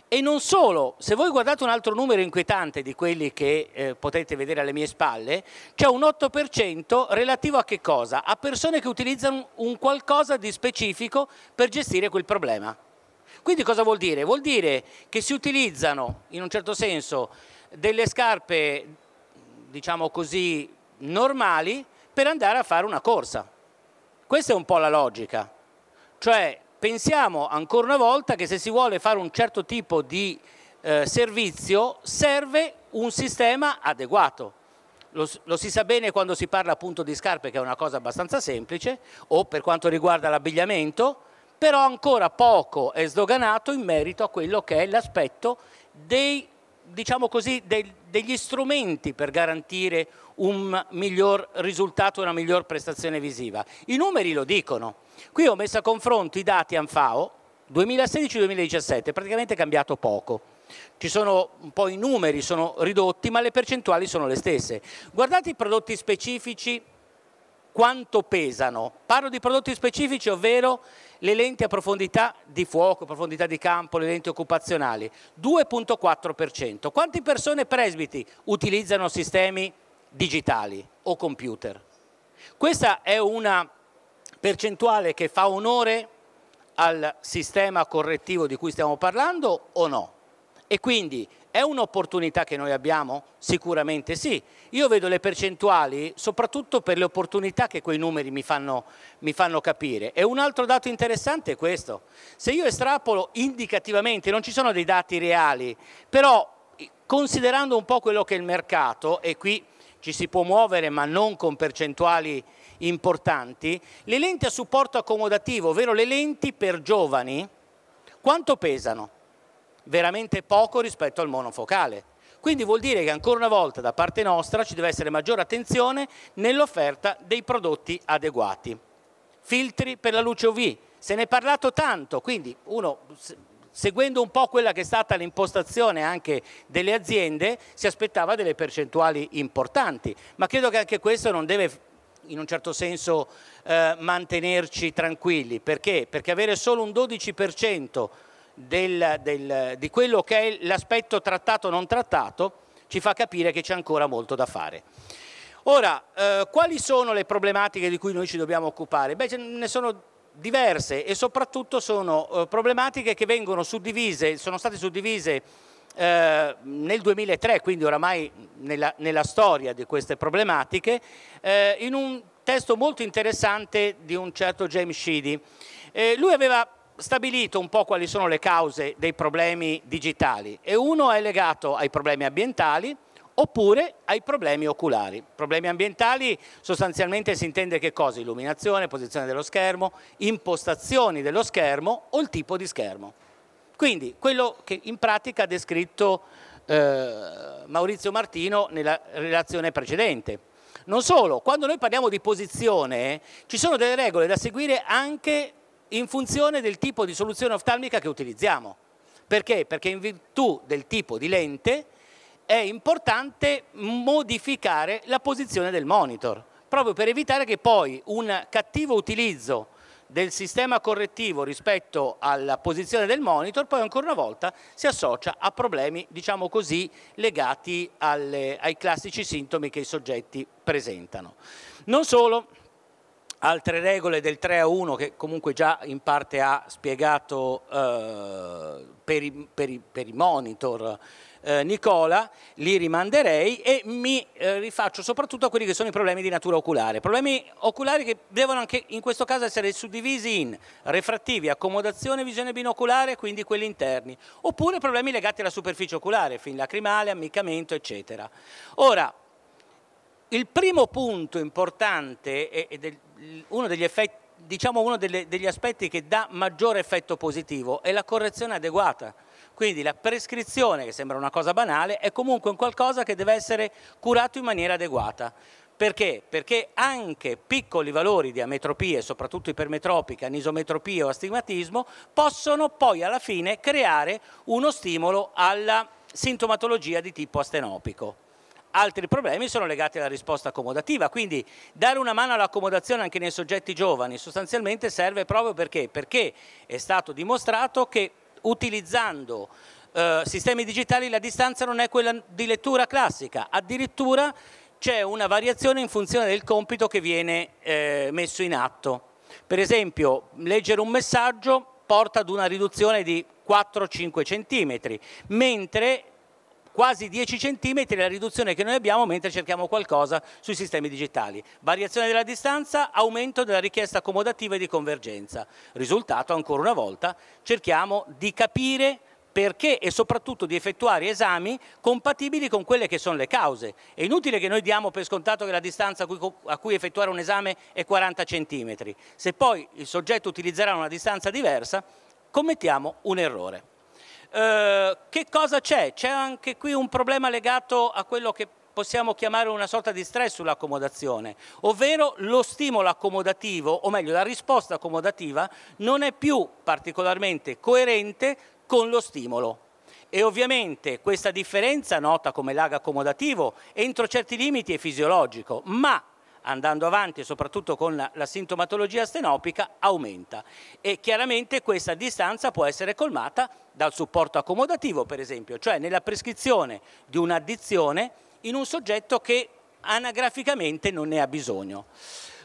E non solo, se voi guardate un altro numero inquietante di quelli che eh, potete vedere alle mie spalle, c'è un 8% relativo a che cosa? A persone che utilizzano un qualcosa di specifico per gestire quel problema. Quindi cosa vuol dire? Vuol dire che si utilizzano, in un certo senso, delle scarpe, diciamo così, normali per andare a fare una corsa. Questa è un po' la logica. Cioè, pensiamo ancora una volta che se si vuole fare un certo tipo di eh, servizio serve un sistema adeguato. Lo, lo, si sa bene quando si parla appunto di scarpe che è una cosa abbastanza semplice o per quanto riguarda l'abbigliamento, però ancora poco è sdoganato in merito a quello che è l'aspetto dei, diciamo così, dei, degli strumenti per garantire un miglior risultato una miglior prestazione visiva. I numeri lo dicono. Qui ho messo a confronto i dati ANFAO 2016-2017, praticamente è cambiato poco. Ci sono un po' i numeri, sono ridotti, ma le percentuali sono le stesse. Guardate i prodotti specifici quanto pesano. Parlo di prodotti specifici, ovvero le lenti a profondità di fuoco, profondità di campo, le lenti occupazionali, 2.4%. Quante persone presbiti utilizzano sistemi digitali o computer? Questa è una percentuale che fa onore al sistema correttivo di cui stiamo parlando o no? E quindi è un'opportunità che noi abbiamo? Sicuramente sì. Io vedo le percentuali soprattutto per le opportunità che quei numeri mi fanno, mi fanno capire. E un altro dato interessante è questo. Se io estrapolo indicativamente, non ci sono dei dati reali, però considerando un po' quello che è il mercato, e qui ci si può muovere ma non con percentuali importanti, le lenti a supporto accomodativo, ovvero le lenti per giovani, quanto pesano? veramente poco rispetto al monofocale. Quindi vuol dire che ancora una volta da parte nostra ci deve essere maggiore attenzione nell'offerta dei prodotti adeguati. Filtri per la luce UV, se ne è parlato tanto, quindi uno seguendo un po' quella che è stata l'impostazione anche delle aziende si aspettava delle percentuali importanti, ma credo che anche questo non deve in un certo senso eh, mantenerci tranquilli, perché? Perché avere solo un 12% del, del, di quello che è l'aspetto trattato o non trattato ci fa capire che c'è ancora molto da fare. Ora, eh, quali sono le problematiche di cui noi ci dobbiamo occupare? Beh, ce ne sono diverse e soprattutto sono eh, problematiche che vengono suddivise, sono state suddivise eh, nel 2003, quindi oramai nella, nella storia di queste problematiche, eh, in un testo molto interessante di un certo James Sheedy. Eh, lui aveva stabilito un po' quali sono le cause dei problemi digitali e uno è legato ai problemi ambientali oppure ai problemi oculari. Problemi ambientali sostanzialmente si intende che cosa? Illuminazione, posizione dello schermo, impostazioni dello schermo o il tipo di schermo. Quindi quello che in pratica ha descritto eh, Maurizio Martino nella relazione precedente. Non solo, quando noi parliamo di posizione ci sono delle regole da seguire anche in funzione del tipo di soluzione oftalmica che utilizziamo. Perché? Perché in virtù del tipo di lente è importante modificare la posizione del monitor, proprio per evitare che poi un cattivo utilizzo del sistema correttivo rispetto alla posizione del monitor poi ancora una volta si associa a problemi, diciamo così, legati alle, ai classici sintomi che i soggetti presentano. Non solo, altre regole del 3 a 1 che comunque già in parte ha spiegato eh, per, i, per, i, per, i, monitor eh, Nicola, li rimanderei e mi eh, rifaccio soprattutto a quelli che sono i problemi di natura oculare. Problemi oculari che devono anche in questo caso essere suddivisi in refrattivi, accomodazione, visione binoculare, quindi quelli interni, oppure problemi legati alla superficie oculare, fin lacrimale, ammiccamento, eccetera. Ora, il primo punto importante e, e del, uno degli effetti diciamo uno delle, degli aspetti che dà maggiore effetto positivo è la correzione adeguata. Quindi la prescrizione, che sembra una cosa banale, è comunque un qualcosa che deve essere curato in maniera adeguata. Perché? Perché anche piccoli valori di ametropie, soprattutto ipermetropica, anisometropia o astigmatismo, possono poi alla fine creare uno stimolo alla sintomatologia di tipo astenopico. Altri problemi sono legati alla risposta accomodativa, quindi dare una mano all'accomodazione anche nei soggetti giovani sostanzialmente serve proprio perché? Perché è stato dimostrato che utilizzando eh, sistemi digitali la distanza non è quella di lettura classica, addirittura c'è una variazione in funzione del compito che viene eh, messo in atto. Per esempio, leggere un messaggio porta ad una riduzione di 4-5 centimetri, mentre quasi 10 cm la riduzione che noi abbiamo mentre cerchiamo qualcosa sui sistemi digitali. Variazione della distanza, aumento della richiesta accomodativa e di convergenza. Risultato, ancora una volta, cerchiamo di capire perché e soprattutto di effettuare esami compatibili con quelle che sono le cause. È inutile che noi diamo per scontato che la distanza a cui, a cui, effettuare un esame è 40 cm. Se poi il soggetto utilizzerà una distanza diversa, commettiamo un errore. Eh, che cosa c'è? C'è anche qui un problema legato a quello che possiamo chiamare una sorta di stress sull'accomodazione, ovvero lo stimolo accomodativo, o meglio la risposta accomodativa, non è più particolarmente coerente con lo stimolo. E ovviamente questa differenza, nota come lag accomodativo, entro certi limiti è fisiologico, ma andando avanti, soprattutto con la, la sintomatologia stenopica, aumenta e chiaramente questa distanza può essere colmata dal supporto accomodativo, per esempio, cioè nella prescrizione di un'addizione in un soggetto che anagraficamente non ne ha bisogno.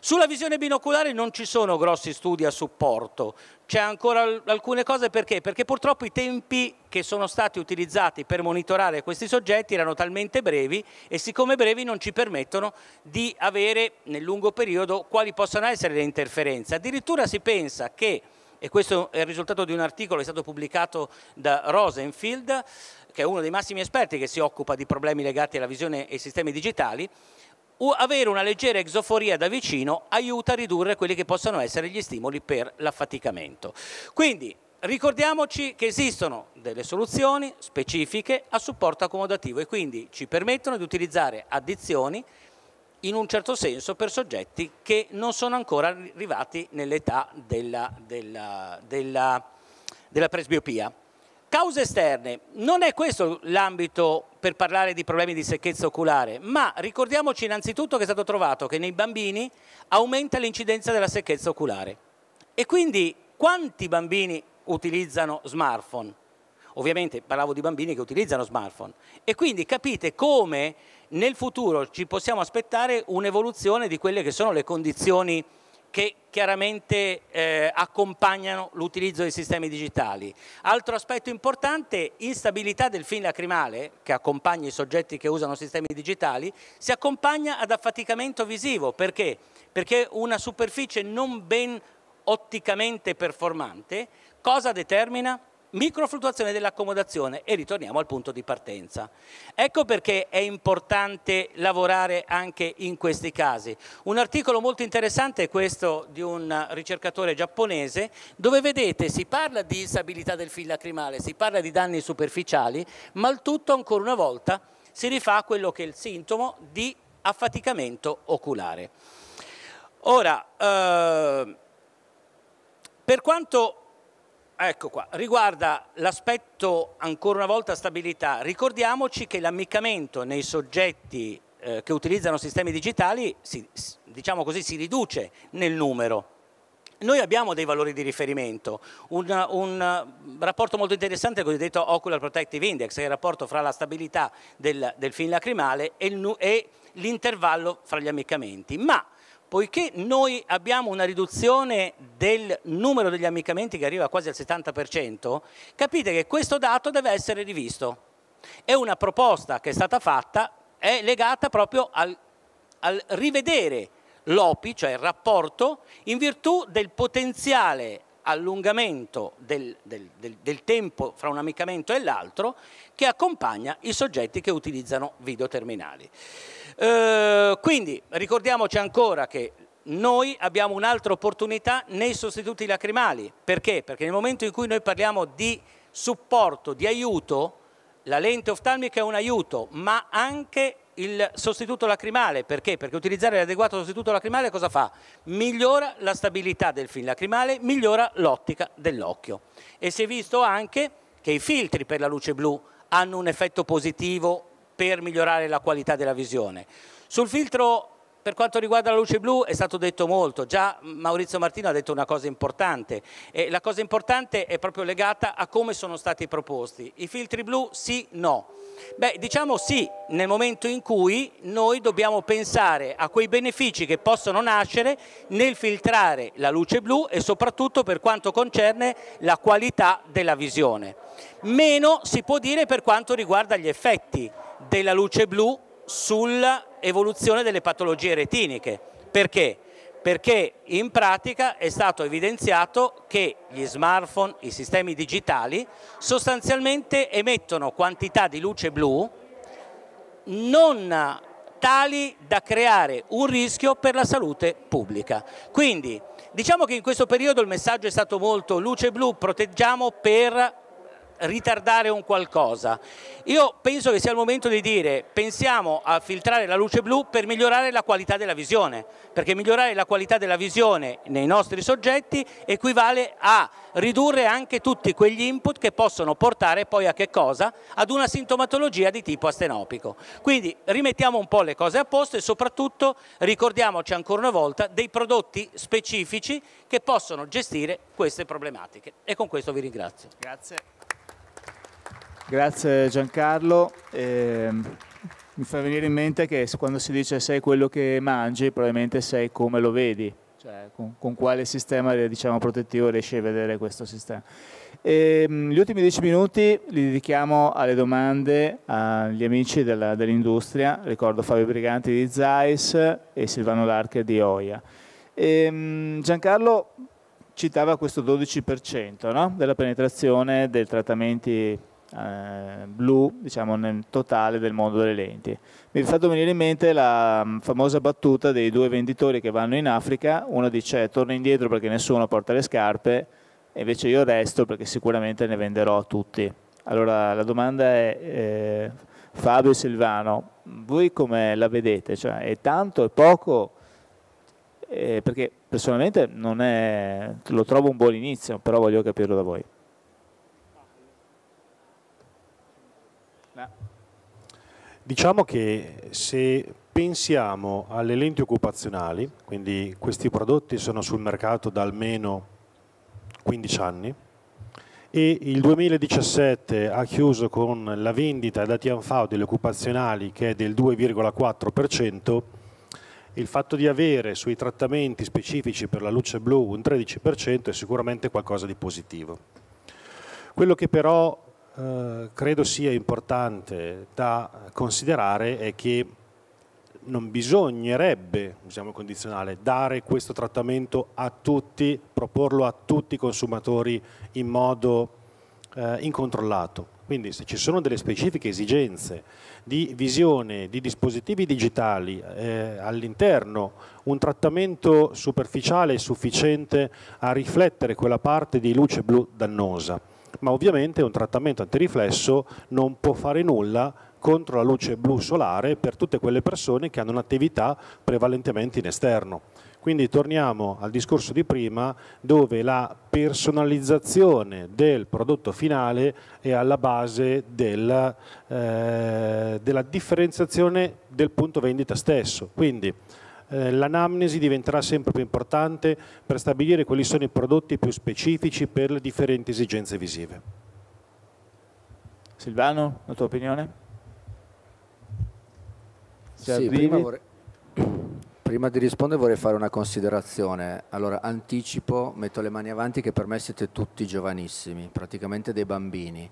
Sulla visione binoculare non ci sono grossi studi a supporto, c'è ancora alcune cose perché? Perché purtroppo i tempi che sono stati utilizzati per monitorare questi soggetti erano talmente brevi e siccome brevi non ci permettono di avere nel lungo periodo quali possano essere le interferenze. Addirittura si pensa che e questo è il risultato di un articolo che è stato pubblicato da Rosenfield, che è uno dei massimi esperti che si occupa di problemi legati alla visione e ai sistemi digitali, avere una leggera exoforia da vicino aiuta a ridurre quelli che possono essere gli stimoli per l'affaticamento. Quindi ricordiamoci che esistono delle soluzioni specifiche a supporto accomodativo e quindi ci permettono di utilizzare addizioni in un certo senso per soggetti che non sono ancora arrivati nell'età della, della, della, della presbiopia. Cause esterne, non è questo l'ambito per parlare di problemi di secchezza oculare, ma ricordiamoci innanzitutto che è stato trovato che nei bambini aumenta l'incidenza della secchezza oculare. E quindi quanti bambini utilizzano smartphone? Ovviamente parlavo di bambini che utilizzano smartphone. E quindi capite come nel futuro ci possiamo aspettare un'evoluzione di quelle che sono le condizioni che chiaramente eh, accompagnano l'utilizzo dei sistemi digitali. Altro aspetto importante, instabilità del film lacrimale, che accompagna i soggetti che usano sistemi digitali, si accompagna ad affaticamento visivo, perché? Perché una superficie non ben otticamente performante, cosa determina? microfluttuazione dell'accomodazione e ritorniamo al punto di partenza. Ecco perché è importante lavorare anche in questi casi. Un articolo molto interessante è questo di un ricercatore giapponese dove vedete si parla di instabilità del fil lacrimale, si parla di danni superficiali, ma il tutto ancora una volta si rifà a quello che è il sintomo di affaticamento oculare. Ora, eh, per quanto ecco qua, riguarda l'aspetto ancora una volta stabilità. Ricordiamoci che l'ammiccamento nei soggetti eh, che utilizzano sistemi digitali si, diciamo così, si riduce nel numero. Noi abbiamo dei valori di riferimento, un, un rapporto molto interessante è il cosiddetto Ocular Protective Index, che è il rapporto fra la stabilità del, del film lacrimale e l'intervallo fra gli ammiccamenti, ma poiché noi abbiamo una riduzione del numero degli ammiccamenti che arriva quasi al 70%, capite che questo dato deve essere rivisto. È una proposta che è stata fatta, è legata proprio al, al rivedere l'OPI, cioè il rapporto, in virtù del potenziale allungamento del, del, del, del tempo fra un ammiccamento e l'altro che accompagna i soggetti che utilizzano videoterminali. Eh, quindi ricordiamoci ancora che noi abbiamo un'altra opportunità nei sostituti lacrimali. Perché? Perché nel momento in cui noi parliamo di supporto, di aiuto, la lente oftalmica è un aiuto, ma anche il sostituto lacrimale, perché? Perché utilizzare l'adeguato sostituto lacrimale cosa fa? Migliora la stabilità del film lacrimale, migliora l'ottica dell'occhio. E si è visto anche che i filtri per la luce blu hanno un effetto positivo per migliorare la qualità della visione. Sul filtro per quanto riguarda la luce blu è stato detto molto, già Maurizio Martino ha detto una cosa importante e la cosa importante è proprio legata a come sono stati proposti. I filtri blu sì, no. Beh, diciamo sì nel momento in cui noi dobbiamo pensare a quei benefici che possono nascere nel filtrare la luce blu e soprattutto per quanto concerne la qualità della visione. Meno si può dire per quanto riguarda gli effetti della luce blu sull'evoluzione delle patologie retiniche. Perché? Perché in pratica è stato evidenziato che gli smartphone, i sistemi digitali, sostanzialmente emettono quantità di luce blu non tali da creare un rischio per la salute pubblica. Quindi diciamo che in questo periodo il messaggio è stato molto luce blu, proteggiamo per ritardare un qualcosa. Io penso che sia il momento di dire pensiamo a filtrare la luce blu per migliorare la qualità della visione, perché migliorare la qualità della visione nei nostri soggetti equivale a ridurre anche tutti quegli input che possono portare poi a che cosa? Ad una sintomatologia di tipo astenopico. Quindi rimettiamo un po' le cose a posto e soprattutto ricordiamoci ancora una volta dei prodotti specifici che possono gestire queste problematiche. E con questo vi ringrazio. Grazie. Grazie Giancarlo. Eh, mi fa venire in mente che quando si dice sei quello che mangi, probabilmente sei come lo vedi, cioè con, con quale sistema eh, diciamo, protettivo riesci a vedere questo sistema. E, ehm, gli ultimi dieci minuti li dedichiamo alle domande agli amici dell'industria, dell ricordo Fabio Briganti di Zais e Silvano Larche di Oia. E, ehm, Giancarlo citava questo 12% no? della penetrazione dei trattamenti eh, blu diciamo, nel totale del mondo delle lenti. Mi è fatto venire in mente la mm, famosa battuta dei due venditori che vanno in Africa, uno dice eh, torna indietro perché nessuno porta le scarpe, e invece io resto perché sicuramente ne venderò a tutti. Allora la domanda è eh, Fabio e Silvano, voi come la vedete? Cioè, è tanto, è poco? Eh, perché personalmente è, lo trovo un buon inizio, però voglio capirlo da voi. Eh. Diciamo che se pensiamo alle lenti occupazionali, quindi questi prodotti sono sul mercato da almeno 15 anni, e il 2017 ha chiuso con la vendita da Tianfao delle occupazionali che è del 2,4%, il fatto di avere sui trattamenti specifici per la luce blu un 13% è sicuramente qualcosa di positivo. Quello che però eh, credo sia importante da considerare è che non bisognerebbe, usiamo il condizionale, dare questo trattamento a tutti, proporlo a tutti i consumatori in modo eh, incontrollato. Quindi se ci sono delle specifiche esigenze di visione di dispositivi digitali eh, all'interno, un trattamento superficiale è sufficiente a riflettere quella parte di luce blu dannosa ma ovviamente un trattamento antiriflesso non può fare nulla contro la luce blu solare per tutte quelle persone che hanno un'attività prevalentemente in esterno. Quindi torniamo al discorso di prima dove la personalizzazione del prodotto finale è alla base della, eh, della differenziazione del punto vendita stesso. Quindi eh, l'anamnesi diventerà sempre più importante per stabilire quali sono i prodotti più specifici per le differenti esigenze visive. Silvano, la tua opinione? Sì, prima, vorrei, prima, di rispondere vorrei fare una considerazione. Allora, anticipo, metto le mani avanti che per me siete tutti giovanissimi, praticamente dei bambini.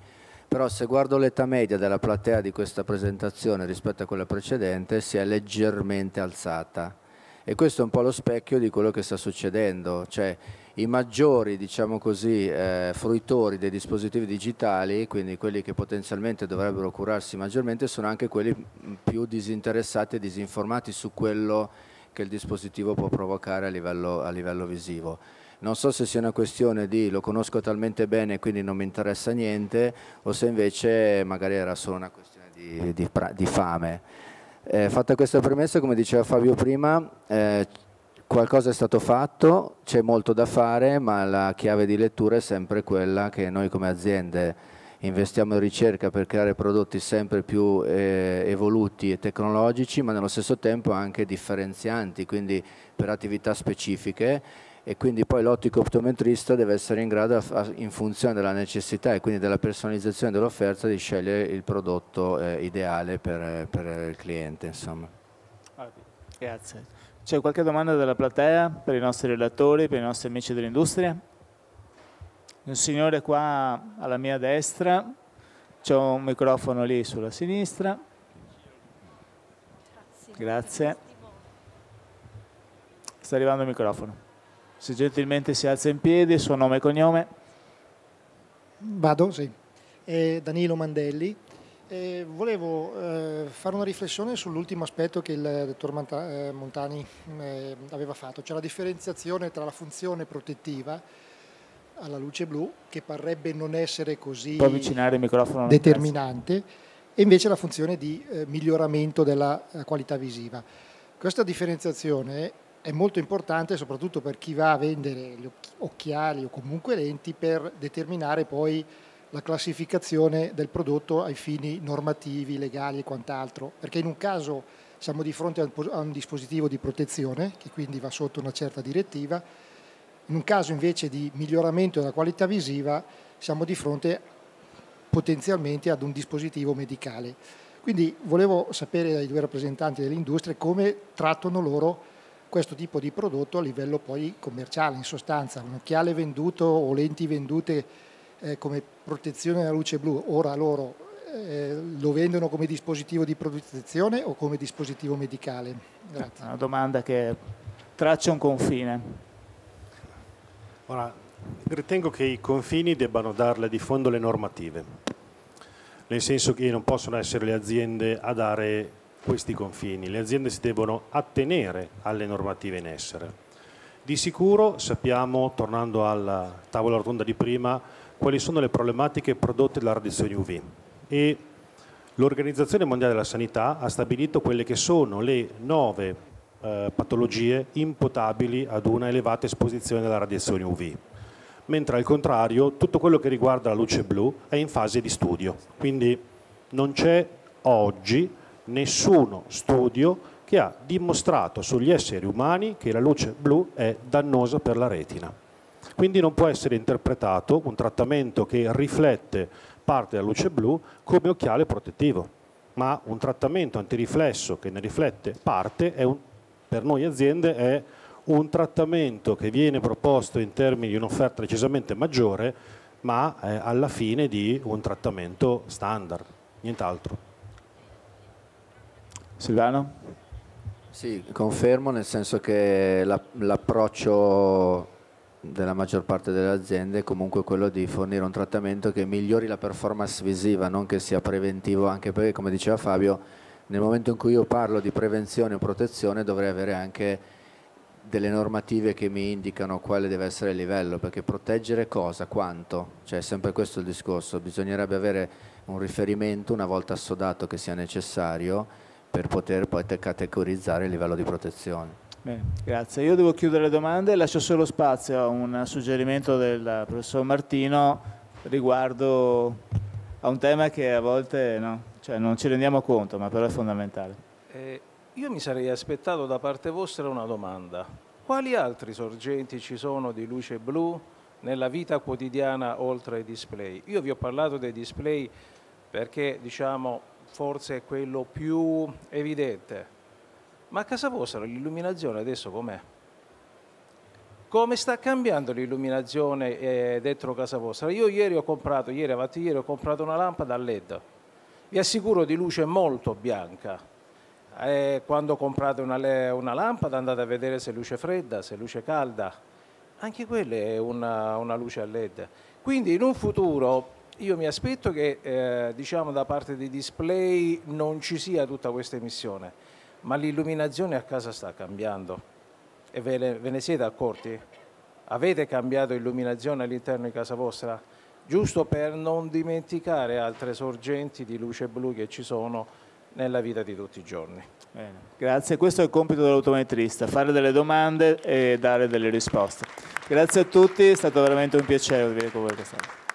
Però se guardo l'età media della platea di questa presentazione rispetto a quella precedente si è leggermente alzata e questo è un po' lo specchio di quello che sta succedendo, cioè i maggiori diciamo così, eh, fruitori dei dispositivi digitali, quindi quelli che potenzialmente dovrebbero curarsi maggiormente, sono anche quelli più disinteressati e disinformati su quello che il dispositivo può provocare a livello, a livello visivo. Non so se sia una questione di lo conosco talmente bene quindi non mi interessa niente o se invece magari era solo una questione di, di, di fame. Eh, fatta questa premessa, come diceva Fabio prima, eh, qualcosa è stato fatto, c'è molto da fare, ma la chiave di lettura è sempre quella che noi come aziende investiamo in ricerca per creare prodotti sempre più eh, evoluti e tecnologici, ma nello stesso tempo anche differenzianti, quindi per attività specifiche e quindi poi l'ottico optometrista deve essere in grado in funzione della necessità e quindi della personalizzazione dell'offerta di scegliere il prodotto eh, ideale per, per, il cliente. Insomma. Grazie. C'è qualche domanda dalla platea per i nostri relatori, per i nostri amici dell'industria? Un signore qua alla mia destra, c'è un microfono lì sulla sinistra. Grazie. Grazie. Sta arrivando il microfono. Se gentilmente si alza in piedi, suo nome e cognome. Vado, sì. Eh, Danilo Mandelli. Eh, volevo eh, fare una riflessione sull'ultimo aspetto che il dottor Monta eh, Montani eh, aveva fatto, cioè la differenziazione tra la funzione protettiva alla luce blu, che parrebbe non essere così determinante, e invece la funzione di eh, miglioramento della qualità visiva. Questa differenziazione è molto importante soprattutto per chi va a vendere gli occhiali o comunque lenti per determinare poi la classificazione del prodotto ai fini normativi, legali e quant'altro, perché in un caso siamo di fronte a un dispositivo di protezione che quindi va sotto una certa direttiva, in un caso invece di miglioramento della qualità visiva siamo di fronte potenzialmente ad un dispositivo medicale. Quindi volevo sapere dai due rappresentanti dell'industria come trattano loro questo tipo di prodotto a livello poi commerciale, in sostanza un occhiale venduto o lenti vendute eh, come protezione alla luce blu, ora loro eh, lo vendono come dispositivo di protezione o come dispositivo medicale? Grazie. Una domanda che traccia un confine. Ora, ritengo che i confini debbano darle di fondo le normative, nel senso che non possono essere le aziende a dare questi confini, le aziende si devono attenere alle normative in essere. Di sicuro sappiamo, tornando alla tavola rotonda di prima, quali sono le problematiche prodotte dalla radiazione UV e l'Organizzazione Mondiale della Sanità ha stabilito quelle che sono le nove eh, patologie imputabili ad una elevata esposizione alla radiazione UV mentre al contrario tutto quello che riguarda la luce blu è in fase di studio. Quindi non c'è oggi nessuno studio che ha dimostrato sugli esseri umani che la luce blu è dannosa per la retina. Quindi non può essere interpretato un trattamento che riflette parte della luce blu come occhiale protettivo, ma un trattamento antiriflesso che ne riflette parte un, per noi aziende è un trattamento che viene proposto in termini di un'offerta decisamente maggiore, ma è alla fine di un trattamento standard, nient'altro. Silvano? Sì, confermo nel senso che l'approccio della maggior parte delle aziende è comunque quello di fornire un trattamento che migliori la performance visiva, non che sia preventivo, anche perché come diceva Fabio, nel momento in cui io parlo di prevenzione o protezione dovrei avere anche delle normative che mi indicano quale deve essere il livello, perché proteggere cosa, quanto, cioè è sempre questo il discorso, bisognerebbe avere un riferimento una volta assodato che sia necessario per poter poi categorizzare il livello di protezione. Bene, grazie, io devo chiudere le domande e lascio solo spazio a un suggerimento del professor Martino riguardo a un tema che a volte no, cioè non ci rendiamo conto, ma però è fondamentale. Eh, io mi sarei aspettato da parte vostra una domanda. Quali altri sorgenti ci sono di luce blu nella vita quotidiana oltre ai display? Io vi ho parlato dei display perché diciamo forse è quello più evidente. Ma a casa vostra l'illuminazione adesso com'è? Come sta cambiando l'illuminazione eh, dentro casa vostra? Io ieri ho comprato, ieri avanti ieri ho comprato una lampada a LED. Vi assicuro di luce molto bianca. Eh, quando comprate una, una, lampada andate a vedere se luce fredda, se luce calda. Anche quella è una, una luce a LED. Quindi in un futuro io mi aspetto che eh, diciamo, da parte dei display non ci sia tutta questa emissione, ma l'illuminazione a casa sta cambiando. E ve ne, ve ne siete accorti? Avete cambiato illuminazione all'interno di casa vostra? Giusto per non dimenticare altre sorgenti di luce blu che ci sono nella vita di tutti i giorni. Bene. Grazie, questo è il compito dell'autometrista, fare delle domande e dare delle risposte. Grazie a tutti, è stato veramente un piacere vedere con voi quest'anno.